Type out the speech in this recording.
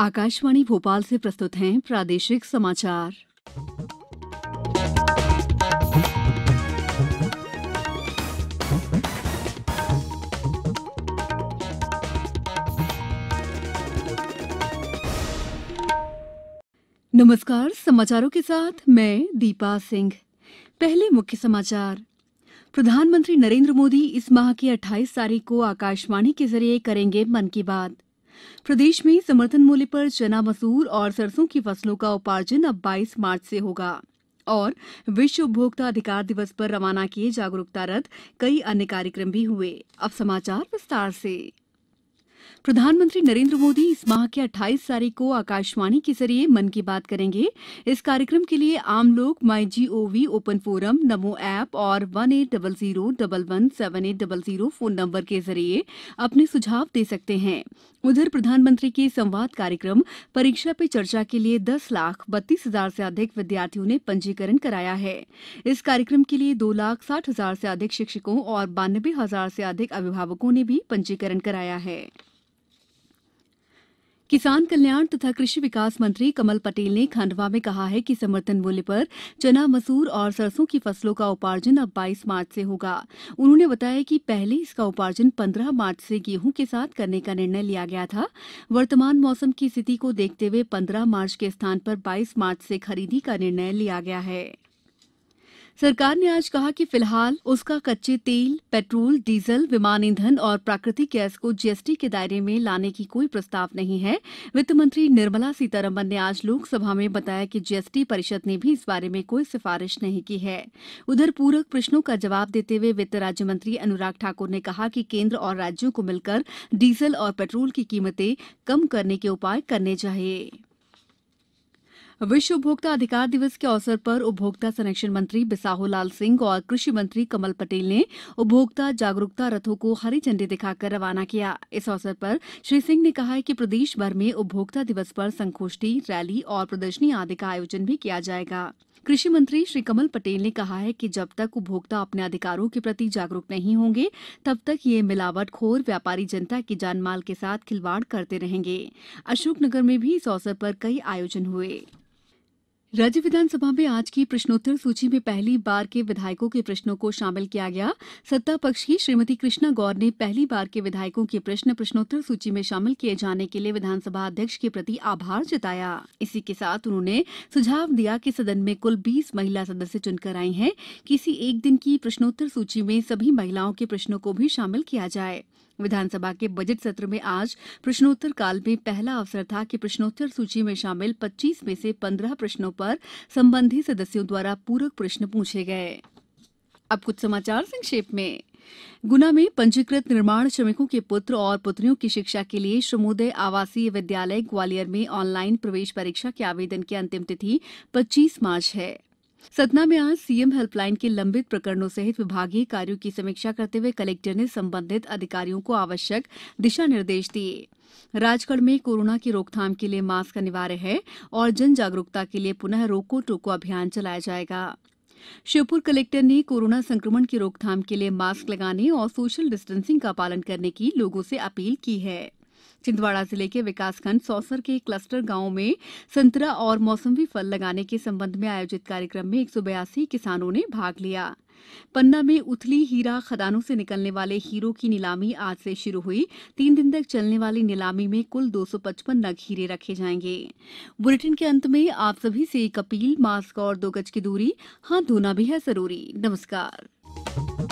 आकाशवाणी भोपाल से प्रस्तुत हैं प्रादेशिक समाचार नमस्कार समाचारों के साथ मैं दीपा सिंह पहले मुख्य समाचार प्रधानमंत्री नरेंद्र मोदी इस माह की 28 तारीख को आकाशवाणी के जरिए करेंगे मन की बात प्रदेश में समर्थन मूल्य पर चना मसूर और सरसों की फसलों का उपार्जन अब बाईस मार्च से होगा और विश्व उपभोक्ता अधिकार दिवस पर रवाना किए जागरूकता रथ कई अन्य कार्यक्रम भी हुए अब समाचार विस्तार से प्रधानमंत्री नरेन्द्र मोदी इस माह की अट्ठाईस तारीख को आकाशवाणी के जरिए मन की बात करेंगे इस कार्यक्रम के लिए आम लोग my G O V open forum NaMo app और one eight double zero double one seven eight double zero phone number के जरिए अपने सुझाव दे सकते हैं उधर प्रधानमंत्री के संवाद कार्यक्रम परीक्षा पे चर्चा के लिए दस लाख बत्तीस हजार से अधिक विद्यार्थियों ने पंजीकरण कराया है इस कार्यक्रम के लिए दो लाख साठ हजार से अधिक शिक्षकों और बानबे हजार से अधिक अभिभावकों ने भी पंजीकरण कराया है पटेल किसान कल्याण तथा कृषि विकास मंत्री कमल पटेल ने खंडवा में कहा है कि समर्थन मूल्य पर चना मसूर और सरसों की फसलों का उपार्जन अब 22 मार्च से होगा उन्होंने बताया कि पहले इसका उपार्जन 15 मार्च से गेहूं के साथ करने का निर्णय लिया गया था वर्तमान मौसम की स्थिति को देखते हुए 15 मार्च के स्थान पर 22 मार्च से खरीदी का निर्णय लिया गया है सरकार ने आज कहा कि फिलहाल उसका कच्चे तेल पेट्रोल डीजल विमान ईंधन और प्राकृतिक गैस को जीएसटी के दायरे में लाने की कोई प्रस्ताव नहीं है वित्त मंत्री निर्मला सीतारमन ने आज लोकसभा में बताया कि जीएसटी परिषद ने भी इस बारे में कोई सिफारिश नहीं की है उधर पूरक प्रश्नों का जवाब देते हुए वित्त राज्य मंत्री अनुराग ठाकुर ने कहा कि केंद्र और राज्यों को मिलकर डीजल और पेट्रोल की कीमतें कम करने के उपाय करने चाहिए उपभोक्ता विश्व उपभोक्ता अधिकार दिवस के अवसर पर उपभोक्ता संरक्षण मंत्री बिसाहू लाल सिंह और कृषि मंत्री कमल पटेल ने उपभोक्ता जागरूकता रथों को हरी झंडी दिखाकर रवाना किया इस अवसर पर श्री सिंह ने कहा कि प्रदेश भर में उपभोक्ता दिवस पर संगोष्ठी रैली और प्रदर्शनी आदि का आयोजन भी किया जाएगा कृषि मंत्री श्री कमल पटेल ने कहा है कि जब तक उपभोक्ता अपने अधिकारों के प्रति जागरूक नहीं होंगे तब तक ये मिलावटखोर व्यापारी जनता के जानमाल के साथ खिलवाड़ करते रहेंगे अशोकनगर में भी इस अवसर पर कई आयोजन हुए राज्य विधानसभा में आज की प्रश्नोत्तर सूची में पहली बार के विधायकों के प्रश्नों को शामिल किया गया सत्ता पक्ष की श्रीमती कृष्णा गौर ने पहली बार के विधायकों के प्रश्न प्रश्नोत्तर सूची में शामिल किए जाने के लिए विधानसभा अध्यक्ष के प्रति आभार जताया इसी के साथ उन्होंने सुझाव दिया कि सदन में कुल बीस महिला सदस्य चुनकर आई है किसी एक दिन की प्रश्नोत्तर सूची में सभी महिलाओं के प्रश्नों को भी शामिल किया जाये विधानसभा के बजट सत्र में आज प्रश्नोत्तर काल में पहला अवसर था कि प्रश्नोत्तर सूची में शामिल पच्चीस में से 15 प्रश्नों पर संबंधित सदस्यों द्वारा पूरक प्रश्न पूछे गए अब कुछ समाचार संक्षेप में गुना में पंजीकृत निर्माण श्रमिकों के पुत्र और पुत्रियों की शिक्षा के लिए श्रमोदय आवासीय विद्यालय ग्वालियर में ऑनलाइन प्रवेश परीक्षा के आवेदन की अंतिम तिथि 25 मार्च है सतना में आज सीएम हेल्पलाइन के लंबित प्रकरणों सहित विभागीय कार्यों की समीक्षा करते हुए कलेक्टर ने संबंधित अधिकारियों को आवश्यक दिशा निर्देश दिए राजगढ़ में कोरोना की रोकथाम के लिए मास्क अनिवार्य है और जन जागरूकता के लिए पुनः रोको टोको अभियान चलाया जाएगा श्योपुर कलेक्टर ने कोरोना संक्रमण की रोकथाम के लिए मास्क लगाने और सोशल डिस्टेंसिंग का पालन करने की लोगों से अपील की है छिंदवाड़ा जिले के विकासखंड सौसर के क्लस्टर गांव में संतरा और मौसमी फल लगाने के संबंध में आयोजित कार्यक्रम में एक किसानों ने भाग लिया पन्ना में उथली हीरा खदानों से निकलने वाले हीरो की नीलामी आज से शुरू हुई तीन दिन तक चलने वाली नीलामी में कुल 255 नग हीरे रखे जाएंगे बुलेटिन के अंत में आप सभी से एक अपील मास्क और दो गज की दूरी हाथ धोना भी है जरूरी नमस्कार